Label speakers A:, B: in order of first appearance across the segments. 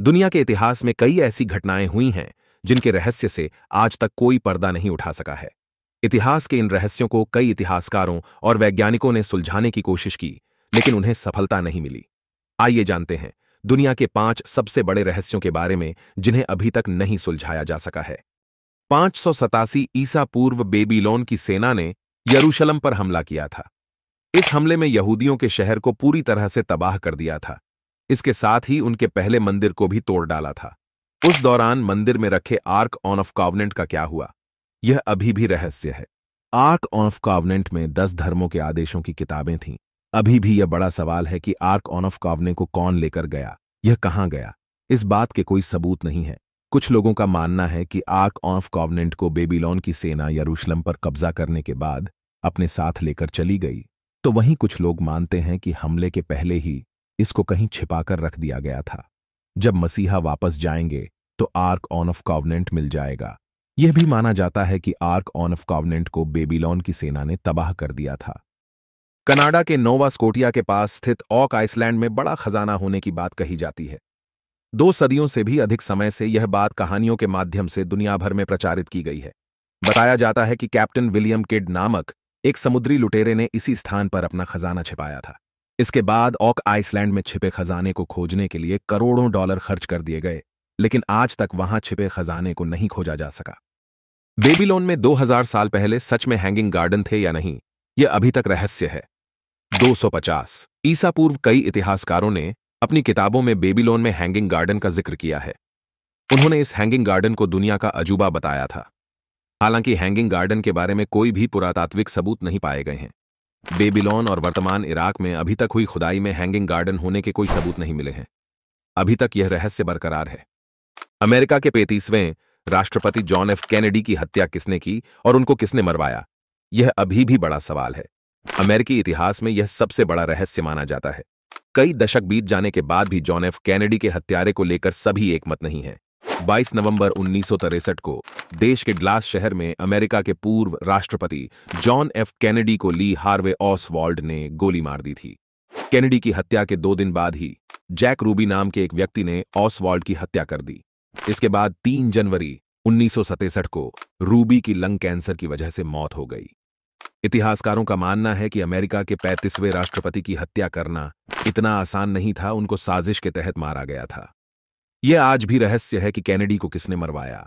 A: दुनिया के इतिहास में कई ऐसी घटनाएं हुई हैं जिनके रहस्य से आज तक कोई पर्दा नहीं उठा सका है इतिहास के इन रहस्यों को कई इतिहासकारों और वैज्ञानिकों ने सुलझाने की कोशिश की लेकिन उन्हें सफलता नहीं मिली आइए जानते हैं दुनिया के पांच सबसे बड़े रहस्यों के बारे में जिन्हें अभी तक नहीं सुलझाया जा सका है पांच सौ सतासी ईसा पूर्व बेबीलोन की सेना ने यरूशलम पर हमला किया था इस हमले में यहूदियों के शहर को पूरी तरह से तबाह कर दिया था इसके साथ ही उनके पहले मंदिर को भी तोड़ डाला था उस दौरान मंदिर में रखे आर्क ऑन ऑफ कावनेंट का क्या हुआ यह अभी भी रहस्य है आर्क ऑन ऑफ कावनेंट में दस धर्मों के आदेशों की किताबें थीं अभी भी यह बड़ा सवाल है कि आर्क ऑन ऑफ कावने को कौन लेकर गया यह कहाँ गया इस बात के कोई सबूत नहीं है कुछ लोगों का मानना है कि आर्क ऑफ कॉवनेंट को बेबीलोन की सेना यरूशलम पर कब्जा करने के बाद अपने साथ लेकर चली गई तो वहीं कुछ लोग मानते हैं कि हमले के पहले ही इसको कहीं छिपाकर रख दिया गया था जब मसीहा वापस जाएंगे तो आर्क ऑन ऑफ कॉवनेंट मिल जाएगा यह भी माना जाता है कि आर्क ऑन ऑफ कॉवनेंट को बेबीलोन की सेना ने तबाह कर दिया था कनाडा के नोवा स्कोटिया के पास स्थित ऑक आइसलैंड में बड़ा खजाना होने की बात कही जाती है दो सदियों से भी अधिक समय से यह बात कहानियों के माध्यम से दुनिया भर में प्रचारित की गई है बताया जाता है कि कैप्टन विलियम किड नामक एक समुद्री लुटेरे ने इसी स्थान पर अपना खजाना छिपाया था इसके बाद ऑक आइसलैंड में छिपे खजाने को खोजने के लिए करोड़ों डॉलर खर्च कर दिए गए लेकिन आज तक वहां छिपे खजाने को नहीं खोजा जा सका बेबीलोन में 2000 साल पहले सच में हैंगिंग गार्डन थे या नहीं यह अभी तक रहस्य है 250 ईसा पूर्व कई इतिहासकारों ने अपनी किताबों में बेबीलोन में हैंगिंग गार्डन का जिक्र किया है उन्होंने इस हैंगिंग गार्डन को दुनिया का अजूबा बताया था हालांकि हैंगिंग गार्डन के बारे में कोई भी पुरातात्विक सबूत नहीं पाए गए हैं बेबीलोन और वर्तमान इराक में अभी तक हुई खुदाई में हैंगिंग गार्डन होने के कोई सबूत नहीं मिले हैं अभी तक यह रहस्य बरकरार है अमेरिका के पैंतीसवें राष्ट्रपति जॉन एफ कैनेडी की हत्या किसने की और उनको किसने मरवाया यह अभी भी बड़ा सवाल है अमेरिकी इतिहास में यह सबसे बड़ा रहस्य माना जाता है कई दशक बीत जाने के बाद भी जॉन एफ कैनेडी के हत्यारे को लेकर सभी एकमत नहीं है 22 नवंबर उन्नीस को देश के ग्लास शहर में अमेरिका के पूर्व राष्ट्रपति जॉन एफ कैनेडी को ली हार्वे ऑसवॉल्ड ने गोली मार दी थी कैनेडी की हत्या के दो दिन बाद ही जैक रूबी नाम के एक व्यक्ति ने ऑसवॉल्ड की हत्या कर दी इसके बाद 3 जनवरी उन्नीस को रूबी की लंग कैंसर की वजह से मौत हो गई इतिहासकारों का मानना है कि अमेरिका के 35वें राष्ट्रपति की हत्या करना इतना आसान नहीं था उनको साजिश के तहत मारा गया था यह आज भी रहस्य है कि कैनेडी को किसने मरवाया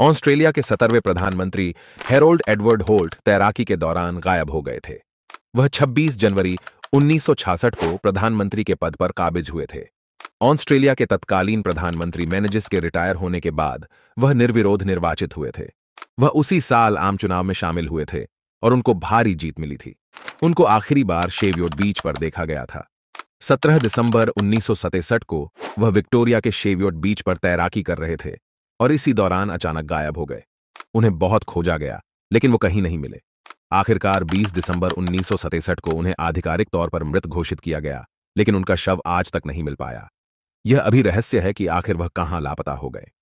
A: ऑस्ट्रेलिया के सत्रहवें प्रधानमंत्री हेरोल्ड एडवर्ड होल्ट तैराकी के दौरान गायब हो गए थे वह 26 जनवरी 1966 को प्रधानमंत्री के पद पर काबिज हुए थे ऑस्ट्रेलिया के तत्कालीन प्रधानमंत्री मैनेजिस के रिटायर होने के बाद वह निर्विरोध निर्वाचित हुए थे वह उसी साल आम चुनाव में शामिल हुए थे और उनको भारी जीत मिली थी उनको आखिरी बार शेवियोड बीच पर देखा गया था 17 दिसंबर उन्नीस को वह विक्टोरिया के शेवियोट बीच पर तैराकी कर रहे थे और इसी दौरान अचानक गायब हो गए उन्हें बहुत खोजा गया लेकिन वो कहीं नहीं मिले आखिरकार 20 दिसंबर उन्नीस को उन्हें आधिकारिक तौर पर मृत घोषित किया गया लेकिन उनका शव आज तक नहीं मिल पाया यह अभी रहस्य है कि आखिर वह कहां लापता हो गए